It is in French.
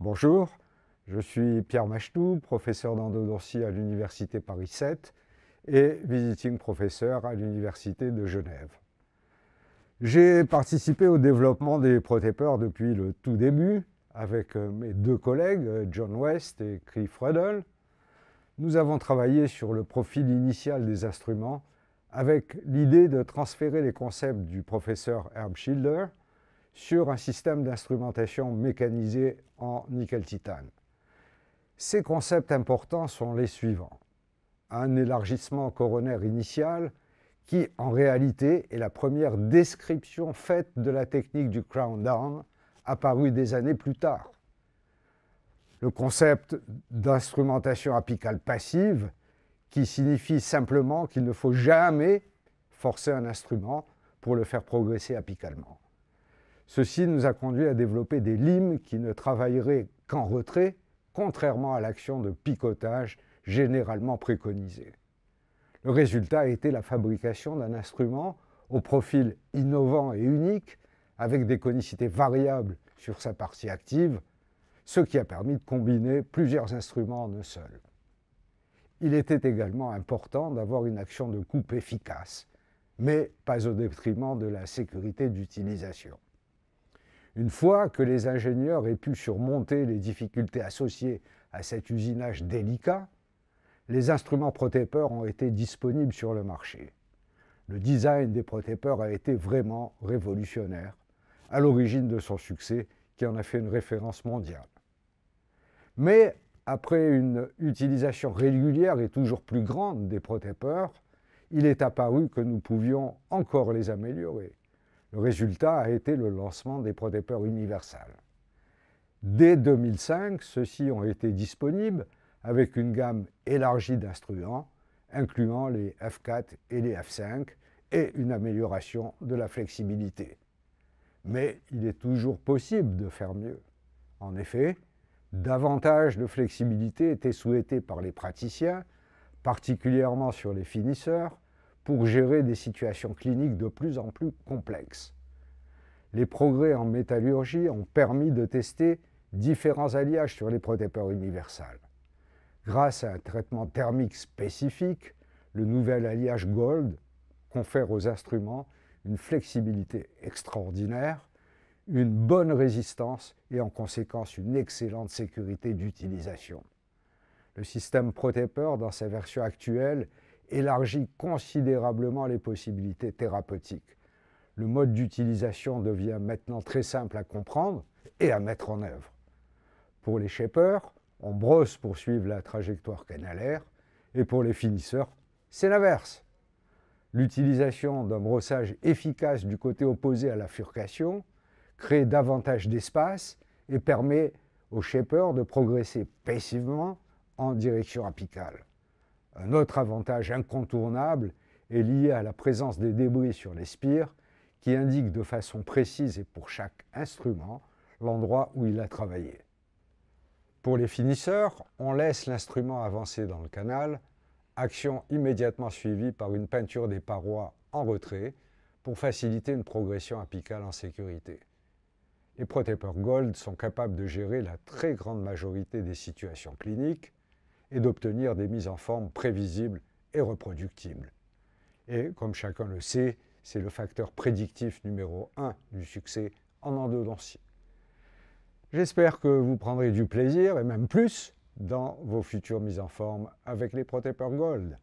Bonjour, je suis Pierre Machetou, professeur d'endodontie à l'Université Paris 7 et visiting professeur à l'Université de Genève. J'ai participé au développement des protépeurs depuis le tout début avec euh, mes deux collègues John West et Cliff Ruddle nous avons travaillé sur le profil initial des instruments avec l'idée de transférer les concepts du professeur Herb Schilder sur un système d'instrumentation mécanisé en nickel-titane. Ces concepts importants sont les suivants. Un élargissement coronaire initial, qui en réalité est la première description faite de la technique du crown down, apparue des années plus tard le concept d'instrumentation apicale passive, qui signifie simplement qu'il ne faut jamais forcer un instrument pour le faire progresser apicalement. Ceci nous a conduit à développer des limes qui ne travailleraient qu'en retrait, contrairement à l'action de picotage généralement préconisée. Le résultat a été la fabrication d'un instrument au profil innovant et unique, avec des conicités variables sur sa partie active, ce qui a permis de combiner plusieurs instruments en un seul. Il était également important d'avoir une action de coupe efficace, mais pas au détriment de la sécurité d'utilisation. Une fois que les ingénieurs aient pu surmonter les difficultés associées à cet usinage délicat, les instruments protépeurs ont été disponibles sur le marché. Le design des protépeurs a été vraiment révolutionnaire, à l'origine de son succès qui en a fait une référence mondiale. Mais après une utilisation régulière et toujours plus grande des protépeurs, il est apparu que nous pouvions encore les améliorer. Le résultat a été le lancement des protépeurs universels. Dès 2005, ceux-ci ont été disponibles avec une gamme élargie d'instruments, incluant les F4 et les F5, et une amélioration de la flexibilité. Mais il est toujours possible de faire mieux. En effet, Davantage de flexibilité était souhaitée par les praticiens, particulièrement sur les finisseurs, pour gérer des situations cliniques de plus en plus complexes. Les progrès en métallurgie ont permis de tester différents alliages sur les protépeurs universels. Grâce à un traitement thermique spécifique, le nouvel alliage Gold confère aux instruments une flexibilité extraordinaire une bonne résistance et en conséquence une excellente sécurité d'utilisation. Le système Protepper dans sa version actuelle, élargit considérablement les possibilités thérapeutiques. Le mode d'utilisation devient maintenant très simple à comprendre et à mettre en œuvre. Pour les shapers, on brosse pour suivre la trajectoire canalaire, et pour les finisseurs, c'est l'inverse. L'utilisation d'un brossage efficace du côté opposé à la furcation crée davantage d'espace et permet au shaper de progresser passivement en direction apicale. Un autre avantage incontournable est lié à la présence des débris sur les spires qui indiquent de façon précise et pour chaque instrument l'endroit où il a travaillé. Pour les finisseurs, on laisse l'instrument avancer dans le canal, action immédiatement suivie par une peinture des parois en retrait pour faciliter une progression apicale en sécurité. Les Protepper Gold sont capables de gérer la très grande majorité des situations cliniques et d'obtenir des mises en forme prévisibles et reproductibles. Et comme chacun le sait, c'est le facteur prédictif numéro un du succès en endodontie. J'espère que vous prendrez du plaisir et même plus dans vos futures mises en forme avec les Protepper Gold.